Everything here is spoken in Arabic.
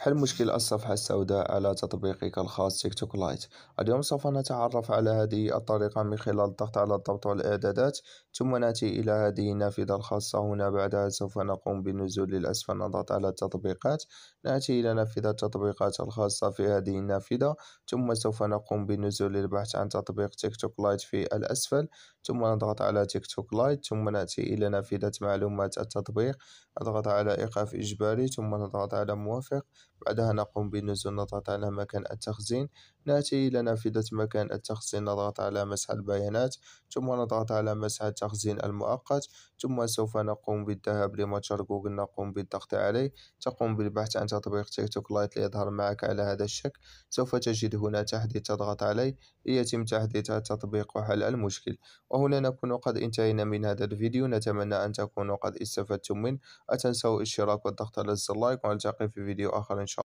حل مشكل الصفحة السوداء على تطبيقك الخاص تيك توك لايت اليوم سوف نتعرف على هذه الطريقة من خلال الضغط على الضبط والإعدادات ثم نأتي إلى هذه النافذة الخاصة هنا بعدها سوف نقوم بالنزول للأسفل نضغط على التطبيقات نأتي إلى نافذة التطبيقات الخاصة في هذه النافذة ثم سوف نقوم بالنزول للبحث عن تطبيق تيك توك لايت في الأسفل ثم نضغط على تيك توك لايت ثم نأتي إلى نافذة معلومات التطبيق نضغط على إيقاف إجباري ثم نضغط على موافق بعدها نقوم بالنزول نضغط على مكان التخزين نأتي إلى نافذة مكان التخزين نضغط على مسح البيانات ثم نضغط على مسح التخزين المؤقت ثم سوف نقوم بالذهاب لمتجر جوجل نقوم بالضغط عليه تقوم بالبحث عن تطبيق تيك توك لايت ليظهر معك على هذا الشكل سوف تجد هنا تحديث تضغط عليه ليتم تحديث التطبيق وحل المشكل وهنا نكون قد انتهينا من هذا الفيديو نتمنى أن تكونوا قد استفدتم منه لا تنسوا الاشتراك والضغط على زر اللايك ونلتقي في فيديو آخر إن شاء الله